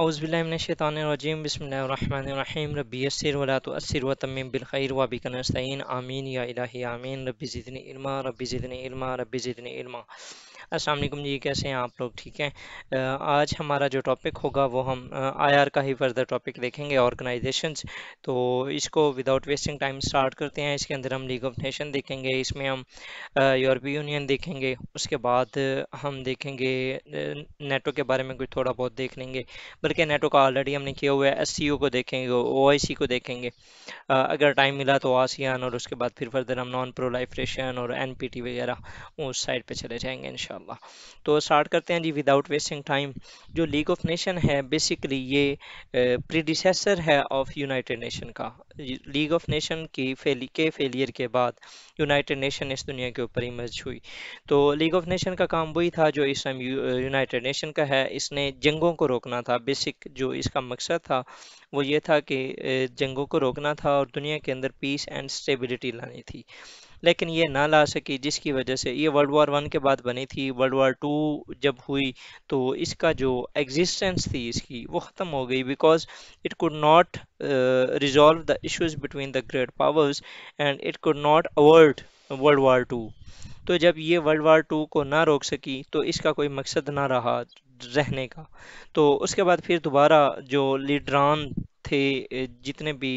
अउज़बिल्लाशैतानरजीम बसमीम रबी यसर असर व तमिम बिलखैर व बिकनसैन आमीन या इलाही आमीन रबी ज़िदनी इल्मा रबी ज़िदनी इल्मा रबी ज़िदनी इल्मा असलम जी कैसे हैं आप लोग ठीक हैं आज हमारा जो टॉपिक होगा वो हम आईआर का ही फर्दर टॉपिक देखेंगे ऑर्गेनाइजेशंस तो इसको विदाउट वेस्टिंग टाइम स्टार्ट करते हैं इसके अंदर हम लीग ऑफ नेशन देखेंगे इसमें हम यूरोपीय यूनियन देखेंगे उसके बाद हम देखेंगे नेटो के बारे में कुछ थोड़ा बहुत देख लेंगे बल्कि नेटो का ऑलरेडी हमने किया हुआ है एस को देखेंगे ओ को देखेंगे अगर टाइम मिला तो आसियान और उसके बाद फिर फर्दर हम नॉन प्रोलाइफ्रेशन और एन वगैरह उस साइड पर चले जाएंगे इन इन तो स्टार्ट करते हैं जी विदाउट वेस्टिंग टाइम जो लीग ऑफ नेशन है बेसिकली ये प्रीडिसेसर है ऑफ यूनाइटेड नेशन का लीग ऑफ नेशन की फेली के फेलियर के बाद यूनाइटेड नेशन इस दुनिया के ऊपर इमर्ज हुई तो लीग ऑफ नेशन का काम वही था जो इस टाइम यूनाइटेड नेशन का है इसने जंगों को रोकना था बेसिक जो इसका मकसद था वो ये था कि जंगों को रोकना था और दुनिया के अंदर पीस एंड स्टेबिलिटी लानी थी लेकिन ये ना ला सकी जिसकी वजह से ये वर्ल्ड वार वन के बाद बनी थी वर्ल्ड वार टू जब हुई तो इसका जो एग्जिस्टेंस थी इसकी वो ख़त्म हो गई because it could not uh, resolve the issues between the great powers and it could not avert world war 2 तो जब ये वर्ल्ड वार टू को ना रोक सकी तो इसका कोई मकसद ना रहा रहने का तो उसके बाद फिर दोबारा जो लीडरान थे जितने भी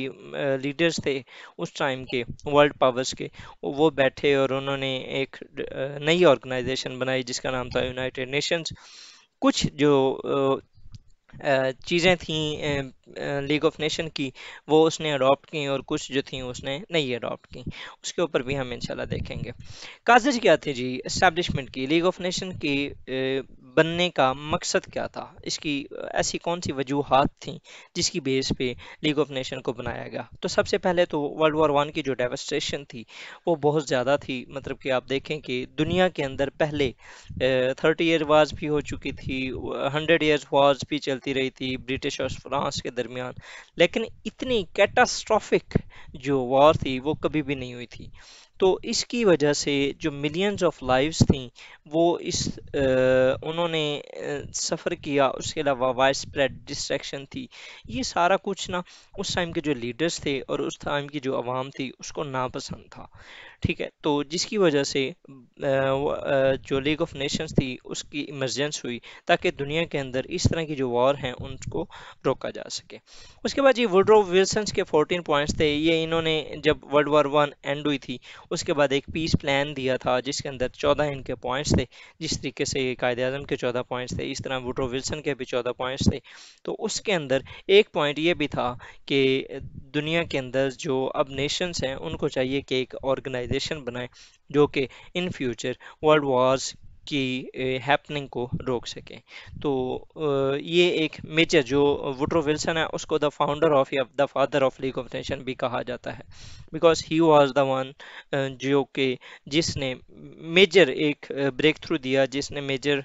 लीडर्स थे उस टाइम के वर्ल्ड पावर्स के वो बैठे और उन्होंने एक नई ऑर्गेनाइजेशन बनाई जिसका नाम था यूनाइटेड नेशंस कुछ जो चीज़ें थी लीग ऑफ नेशन की वो उसने अडॉप्ट की और कुछ जो थी उसने नहीं अडॉप्ट की उसके ऊपर भी हम इंशाल्लाह देखेंगे काजिज क्या थी जी इस्टेब्लिशमेंट की लीग ऑफ नेशन की बनने का मकसद क्या था इसकी ऐसी कौन सी वजूहत थी जिसकी बेस पे लीग ऑफ नेशन को बनाया गया तो सबसे पहले तो वर्ल्ड वॉर वन की जो डेवस्ट्रेशन थी वो बहुत ज़्यादा थी मतलब कि आप देखें कि दुनिया के अंदर पहले थर्टी ईयर वार्स भी हो चुकी थी हंड्रेड ईयर्स वार्स भी चल चलती रही थी ब्रिटिश और फ्रांस के दरमियान लेकिन इतनी कैटास्ट्रॉफिक जो वॉर थी वो कभी भी नहीं हुई थी तो इसकी वजह से जो मिलियंस ऑफ लाइव्स थी वो इस आ, उन्होंने सफ़र किया उसके अलावा वाइड स्प्रेड डिस्ट्रैक्शन थी ये सारा कुछ ना उस टाइम के जो लीडर्स थे और उस टाइम की जो आवाम थी उसको नापसंद था ठीक है तो जिसकी वजह से जो लीग ऑफ नेशंस थी उसकी इमरजेंस हुई ताकि दुनिया के अंदर इस तरह की जो वॉर हैं उनको रोका जा सके उसके बाद ये वुड्रो विल्सन के 14 पॉइंट्स थे ये इन्होंने जब वर्ल्ड वार वन एंड हुई थी उसके बाद एक पीस प्लान दिया था जिसके अंदर चौदह इनके पॉइंट्स थे जिस तरीके से कायदे अजम के चौदह पॉइंट्स थे इस तरह वुड्रो विल्सन के भी चौदह पॉइंट्स थे तो उसके अंदर एक पॉइंट ये भी था कि दुनिया के अंदर जो अब नेशंस हैं उनको चाहिए कि एक ऑर्गेनाइजेशन बनाएं जो कि इन फ्यूचर वर्ल्ड वार्स की हैपनिंग को रोक सके तो ये एक मेजर जो वुड्रो विल्सन है उसको द फाउंडर ऑफ या the father of league of nation भी कहा जाता है because he was the one जो कि जिसने मेजर एक ब्रेक थ्रू दिया जिसने मेजर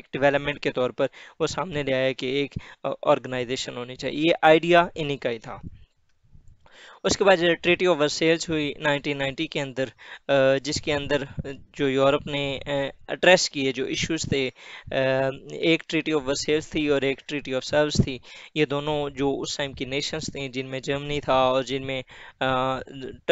एक डेवलपमेंट के तौर पर वो सामने ले आया कि एक ऑर्गेनाइजेशन होनी चाहिए ये आइडिया इन्हीं का ही था उसके बाद ट्रेटी ऑफ वर्सेल्स हुई 1990 के अंदर जिसके अंदर जो यूरोप ने एड्रेस किए जो इश्यूज थे एक ट्रीटी ऑफ वर्सेल्स थी और एक ट्रीटी ऑफ सर्व्स थी ये दोनों जो उस टाइम की नेशंस थी जिनमें जर्मनी था और जिनमें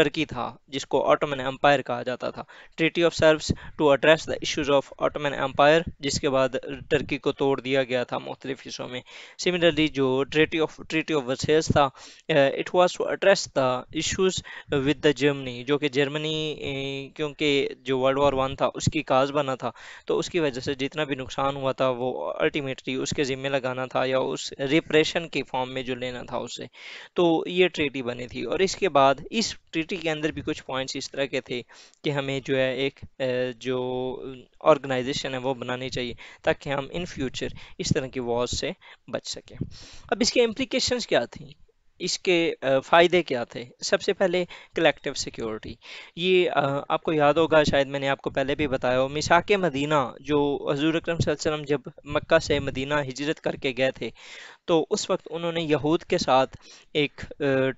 टर्की था जिसको ऑटोमन एम्पायर कहा जाता था treaty of Sevres to address the issues of Ottoman empire जिसके बाद टर्की को तोड़ दिया गया था मुख्तलिफ हिस्सों में सिमिलरली जो treaty of treaty of Versailles था it was to address the issues with the Germany जो कि जर्मनी क्योंकि जो वर्ल्ड वॉर वन था उसकी काज बना था तो उसकी वजह से जितना भी नुकसान हुआ था वो अल्टीमेटली उसके ज़िम्मे लगाना था या उस रिप्रेशन के फॉर्म में जो लेना था उससे तो ये ट्रीटी बनी थी और इसके बाद इस ट्रीटी के अंदर भी कुछ पॉइंट्स इस तरह के थे कि हमें जो है एक जो ऑर्गेनाइजेशन है वो बनानी चाहिए ताकि हम इन फ्यूचर इस तरह की वॉज से बच सकें अब इसके इम्प्लीकेशन क्या थी इसके फ़ायदे क्या थे सबसे पहले कलेक्टिव सिक्योरिटी ये आपको याद होगा शायद मैंने आपको पहले भी बताया हो मिसाक मदीना जो हजूर अक्रम वसम जब मक्का से मदीना हिजरत करके गए थे तो उस वक्त उन्होंने यहूद के साथ एक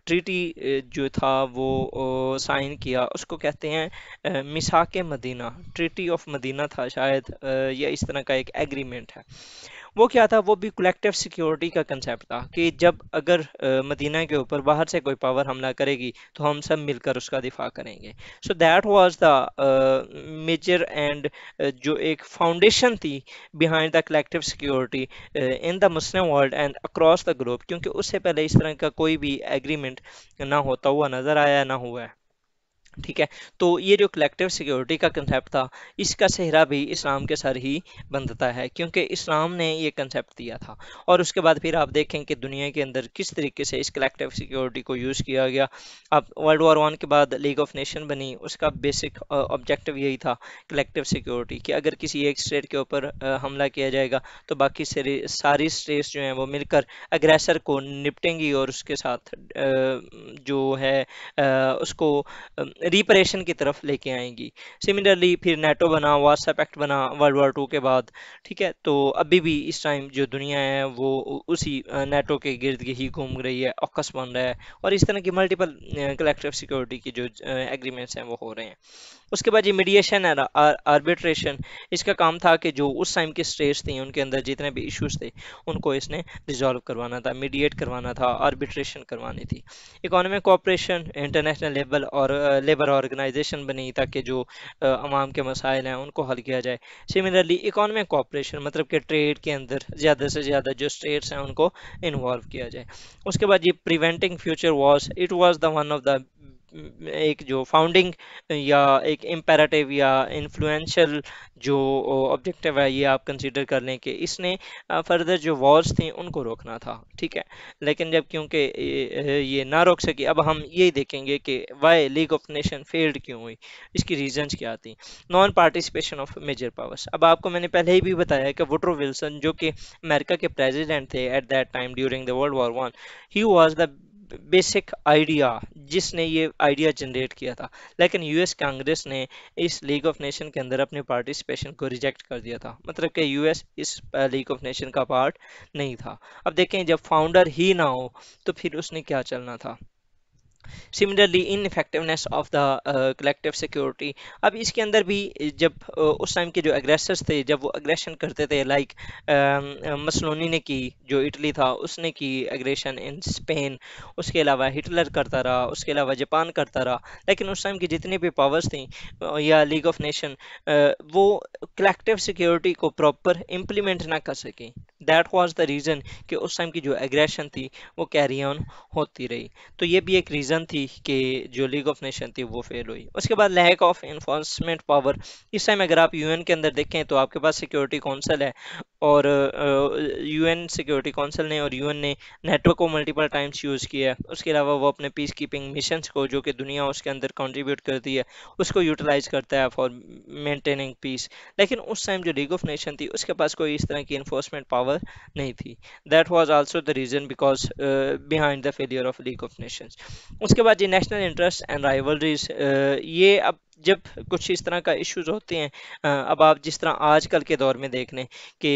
ट्रीटी जो था वो साइन किया उसको कहते हैं मिसाक मदीना ट्रीटी ऑफ मदीना था शायद या इस तरह का एक एग्रीमेंट है वो क्या था वो भी कलेक्टिव सिक्योरिटी का कंसेप्ट था कि जब अगर मदीना के ऊपर बाहर से कोई पावर हमला करेगी तो हम सब मिलकर उसका दिफा करेंगे so that was the major and जो एक फाउंडेशन थी behind the collective security in the Muslim world and across the group क्योंकि उससे पहले इस तरह का कोई भी एग्रीमेंट ना होता हुआ नज़र आया ना हुआ है ठीक है तो ये जो कलेक्टिव सिक्योरिटी का कंसेप्ट था इसका सेहरा भी इस्लाम के सर ही बंधता है क्योंकि इस्लाम ने ये कंसेप्ट दिया था और उसके बाद फिर आप देखें कि दुनिया के अंदर किस तरीके से इस कलेक्टिव सिक्योरिटी को यूज़ किया गया अब वर्ल्ड वार वन के बाद लीग ऑफ नेशन बनी उसका बेसिक ऑब्जेक्टिव यही था कलेक्टिव सिक्योरिटी कि अगर किसी एक स्टेट के ऊपर हमला किया जाएगा तो बाकी सारी स्टेट्स जो हैं वो मिलकर अग्रेसर को निपटेंगी और उसके साथ जो है उसको रिपरेशन की तरफ लेके आएंगी सिमिलरली फिर नेटो बना व्हाट्सएप एक्ट बना वर्ल्ड वार टू के बाद ठीक है तो अभी भी इस टाइम जो दुनिया है वो उसी नेटो के गिर्द ही घूम रही है ऑकस बन रहा है और इस तरह की मल्टीपल कलेक्टिव सिक्योरिटी की जो एग्रीमेंट्स हैं वो हो रहे हैं उसके बाद ये मीडिएशन है आर्बिट्रेशन इसका काम था कि जो उस टाइम के स्टेट्स थी उनके अंदर जितने भी इश्यूज थे उनको इसने रिजॉल्व करवाना था मीडिएट करवाना था आर्बिट्रेशन करवानी थी इकोनॉमिक कोऑपरेशन इंटरनेशनल लेवल और लेबर ऑर्गेनाइजेशन बनी ताकि जो आवाम के मसाइल हैं उनको हल किया जाए सिमिलरली इकोनॉमिक कॉपरेशन मतलब कि ट्रेड के अंदर ज़्यादा से ज़्यादा जो स्टेट्स हैं उनको इन्वॉल्व किया जाए उसके बाद ये preventing future wars it was the one of the एक जो फाउंडिंग या एक इम्पेरेटिव या इन्फ्लुएंशियल जो ऑब्जेक्टिव है ये आप कंसीडर कर लें कि इसने फर्दर जो वॉर्स थी उनको रोकना था ठीक है लेकिन जब क्योंकि ये ना रोक सकी अब हम यही देखेंगे कि why league of nation failed क्यों हुई इसकी रीजंस क्या थी non participation of major powers अब आपको मैंने पहले ही भी बताया कि वोट्रो विल्सन जो कि अमेरिका के प्रेजिडेंट थे at that time during the world war one he was the basic idea जिसने ये आइडिया जनरेट किया था लेकिन यूएस कांग्रेस ने इस लीग ऑफ नेशन के अंदर अपने पार्टिसिपेशन को रिजेक्ट कर दिया था मतलब कि यूएस इस लीग ऑफ नेशन का पार्ट नहीं था अब देखें जब फाउंडर ही ना हो तो फिर उसने क्या चलना था similarly ineffectiveness of the collective security अब इसके अंदर भी जब uh, उस टाइम के जो एग्रेसर्स थे जब वो एग्रेशन करते थे like like, um, uh, Mussolini ने की जो इटली था उसने की एग्रेशन इन स्पेन उसके अलावा हिटलर करता रहा उसके अलावा जापान करता रहा लेकिन उस टाइम की जितनी भी पावर्स थी uh, या लीग ऑफ नेशन वो कलेक्टिव सिक्योरिटी को प्रॉपर इम्प्लीमेंट ना कर सकें दैट वॉज़ द रीज़न कि उस टाइम की जो एग्रेशन थी वो कैरी ऑन होती रही तो ये भी एक रीज़न थी कि जो लीग ऑफ नेशन थी वो फेल हुई उसके बाद लैक ऑफ इन्फोर्समेंट पावर इस टाइम अगर आप एन के अंदर देखें तो आपके पास सिक्योरिटी काउंसिल है और यू एन सिक्योरिटी काउंसिल ने और यू ने नेटवर्क को मल्टीपल टाइम्स यूज़ किया है उसके अलावा वो अपने पीस कीपिंग मिशन को जो कि दुनिया उसके अंदर कॉन्ट्रीब्यूट करती है उसको यूटिलाइज करता है फॉर मेनटेनिंग पीस लेकिन उस टाइम जो लीग ऑफ नेशन थी उसके पास कोई इस तरह की इन्फोर्समेंट पावर पावर नहीं थी that was also the reason because behind the failure of league of nations उसके बाद ये नेशनल इंटरेस्ट एंड राइवलरीज ये अब जब कुछ इस तरह का इश्यूज होते हैं uh, अब आप जिस तरह आजकल के दौर में देख लें कि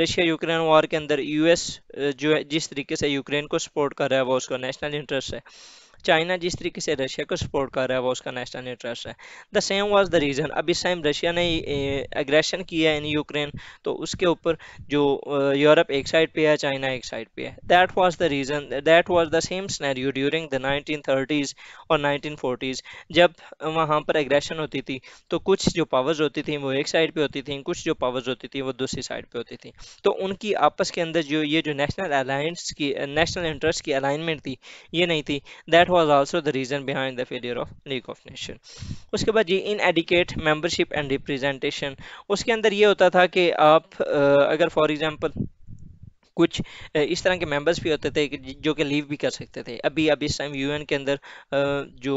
रशिया यूक्रेन वॉर के अंदर यूएस uh, जो है जिस तरीके से यूक्रेन को सपोर्ट कर रहा है वो उसका नेशनल इंटरेस्ट है चाइना जिस तरीके से रशिया को सपोर्ट कर रहा है वो उसका नेशनल इंटरेस्ट है the same was the reason अब इस टाइम रशिया ने एग्रेशन किया है इन यूक्रेन तो उसके ऊपर जो यूरोप एक साइड पे है चाइना एक साइड पे है that was the reason that was the same scenario during the nineteen और नाइनटीन जब वहाँ पर एग्रेशन होती थी तो कुछ जो पावर्स होती थी वो एक साइड पर होती थी कुछ जो पावर्स होती थी वो दूसरी साइड पर होती थी तो उनकी आपस के अंदर जो ये जो नेशनल अलायंस की नेशनल इंटरेस्ट की अलाइनमेंट थी ये नहीं थी that was also the reason behind the failure of League of Nation उसके बाद ये inadequate membership and representation उसके अंदर ये होता था कि आप अगर फॉर एग्जांपल कुछ इस तरह के मेंबर्स भी होते थे जो कि लीव भी कर सकते थे अभी अब इस टाइम यूएन के अंदर जो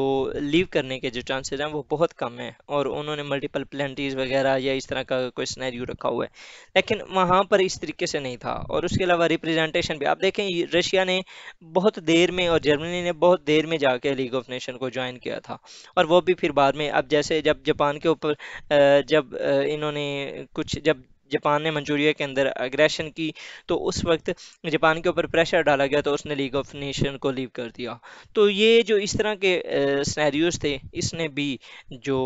लीव करने के जो चांसेस हैं वो बहुत कम हैं और उन्होंने मल्टीपल प्लेंटीज वगैरह या इस तरह का कोई स्नैरियो रखा हुआ है लेकिन वहाँ पर इस तरीके से नहीं था और उसके अलावा रिप्रेजेंटेशन भी आप देखें रशिया ने बहुत देर में और जर्मनी ने बहुत देर में जा लीग ऑफ नेशन को ज्वाइन किया था और वो भी फिर बाद में अब जैसे जब जापान के ऊपर जब इन्होंने कुछ जब जापान ने मंचूरिया के अंदर अग्रेशन की तो उस वक्त जापान के ऊपर प्रेशर डाला गया तो उसने लीग ऑफ नेशन को लीव कर दिया तो ये जो इस तरह के स्नैरियोज थे इसने भी जो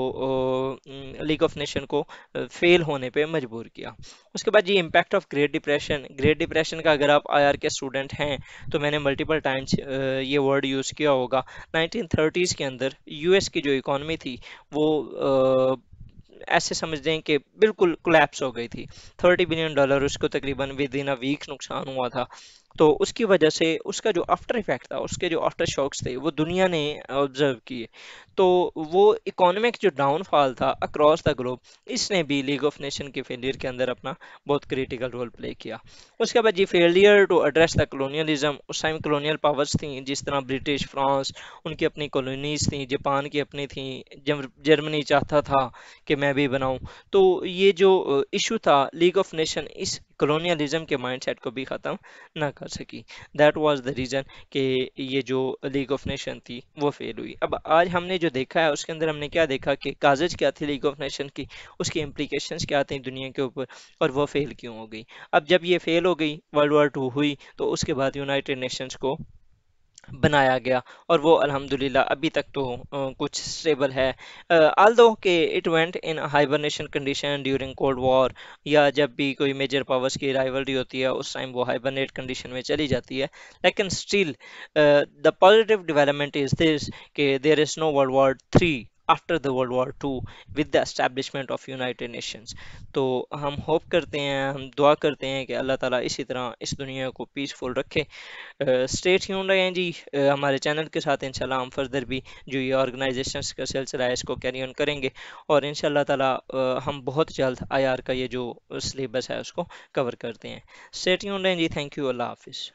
लीग ऑफ नेशन को फेल होने पर मजबूर किया उसके बाद ये impact of Great Depression Great Depression का अगर आप आई के स्टूडेंट हैं तो मैंने मल्टीपल टाइम्स ये वर्ड यूज़ किया होगा नाइनटीन के अंदर यू की जो इकॉनमी थी वो ऐसे समझ दें कि बिल्कुल क्लैप्स हो गई थी थर्टी बिलियन डॉलर उसको तकरीबन विद इन अ वीक नुकसान हुआ था तो उसकी वजह से उसका जो आफ्टर इफेक्ट था उसके जो आफ्टर शॉक्स थे वो दुनिया ने ऑब्जर्व किए तो वो इकोनॉमिक जो डाउनफॉल था अक्रॉस द ग्लोब इसने भी लीग ऑफ नेशन के फेलियर के अंदर अपना बहुत क्रिटिकल रोल प्ले किया उसके बाद जी failure to address the colonialism उस टाइम कलोनियल पावर्स थी जिस तरह ब्रिटिश फ्रांस उनकी अपनी कॉलोनीज थी जापान की अपनी थी जर्मनी चाहता था कि मैं भी बनाऊँ तो ये जो इशू था लीग ऑफ नेशन इस कलोनियलिज्म के माइंडसेट को भी ख़त्म ना कर सकी दैट वाज द रीज़न कि ये जो लीग ऑफ नेशन थी वो फेल हुई अब आज हमने जो देखा है उसके अंदर हमने क्या देखा कि काजज क्या थी लीग ऑफ नेशन की उसकी इम्प्लीकेशन क्या थी दुनिया के ऊपर और वो फेल क्यों हो गई अब जब ये फेल हो गई वर्ल्ड वार टू हुई तो उसके बाद यूनाइटेड नेशंस को बनाया गया और वो अल्हम्दुलिल्लाह अभी तक तो कुछ स्टेबल है आल दो के it went in hibernation condition during Cold War या जब भी कोई मेजर पावर्स की राइवलरी होती है उस टाइम वो हाइबरनेट कंडीशन में चली जाती है लेकिन still the positive development is this के there is no World War three after the world War two with the establishment of United Nations तो हम होप करते हैं हम दुआ करते हैं कि अल्लाह ताला इसी तरह इस दुनिया को पीसफुल रखे स्टेट यून हैं जी हमारे चैनल के साथ इन हम फर्दर भी जो ये ऑर्गेनाइजेशंस का सिलसिला है इसको कैरी ऑन करेंगे और इन ताला uh, हम बहुत जल्द आई का ये जो सिलेबस है उसको कवर करते हैं स्टेट यून हैं जी थैंक यू अल्लाह हाफिज़